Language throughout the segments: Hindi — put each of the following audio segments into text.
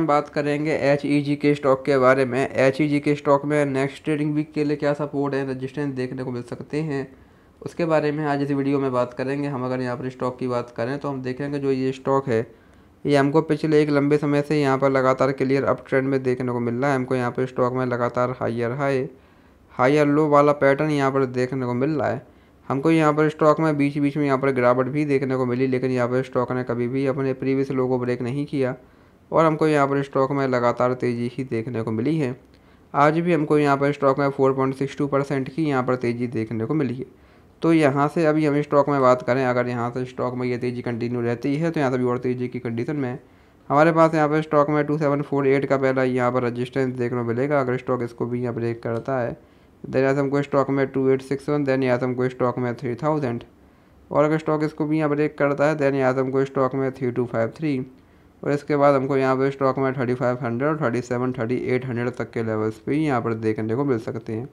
हम बात करेंगे एच ई जी के स्टॉक के बारे में एच ई जी के स्टॉक में नेक्स्ट ट्रेडिंग वीक के लिए क्या सपोर्ट है रजिस्टेंस देखने को मिल सकते हैं उसके बारे में आज इस वीडियो में बात करेंगे हम अगर यहाँ पर स्टॉक की बात करें तो हम देखेंगे जो ये स्टॉक है ये हमको पिछले एक लंबे समय से यहाँ पर लगातार क्लियर अप ट्रेंड में देखने को मिल रहा है हमको यहाँ पर स्टॉक में लगातार हाइयर हाई हाइयर लो वाला पैटर्न यहाँ पर देखने को मिल रहा है हमको यहाँ पर स्टॉक में बीच बीच में यहाँ पर गिरावट भी देखने को मिली लेकिन यहाँ पर स्टॉक ने कभी भी अपने प्रीवियस लो को ब्रेक नहीं किया और हमको यहाँ पर स्टॉक में लगातार तेज़ी ही देखने को मिली है आज भी हमको यहाँ पर स्टॉक में 4.62 परसेंट की यहाँ पर तेज़ी देखने को मिली है तो यहाँ से अभी हम स्टॉक में बात करें अगर यहाँ से स्टॉक में ये तेज़ी कंटिन्यू रहती है तो यहाँ से भी और तेज़ी की कंडीशन में हमारे पास यहाँ पर स्टॉक में टू सेवन फोर एट का पहला यहाँ पर रजिस्टेंस देखने को मिलेगा अगर स्टॉक इसको भी यहाँ ब्रेक करता है देन या से तो हमको स्टॉक में two eight six one then या से तो हमको स्टॉक में थ्री थाउजेंड और अगर स्टॉक इसको भी यहाँ ब्रेक करता है देन या से तो हमको स्टॉक में थ्री टू फाइव थ्री और इसके बाद हमको यहाँ पर स्टॉक में थर्टी फाइव हंड्रेड और thirty seven thirty eight hundred तक के लेवल्स भी यहाँ पर देखने को मिल सकते हैं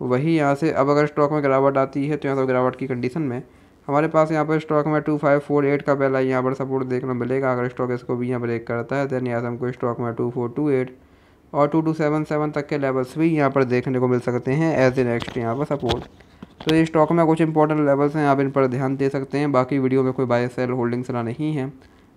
वही यहाँ से अब अगर स्टॉक में गिरावट आती है तो यहाँ पर तो गिरावट की कंडीशन में हमारे पास यहाँ पर स्टॉक में टू फाइव फोर एट का पहला यहाँ पर सपोर्ट देखना मिलेगा अगर स्टॉक इसको भी यहाँ ब्रेक करता है देन यहाँ से हमको स्टॉक में टू फोर टू एट और टू टू सेवन सेवन तक के लेवल्स भी यहाँ पर देखने को मिल सकते हैं एज ए नेक्स्ट यहाँ पर सपोर्ट तो ये स्टॉक में कुछ इंपॉर्टेंट लेवल्स हैं आप इन पर ध्यान दे सकते हैं बाकी वीडियो में कोई बाय सेल होल्डिंग्स ना नहीं है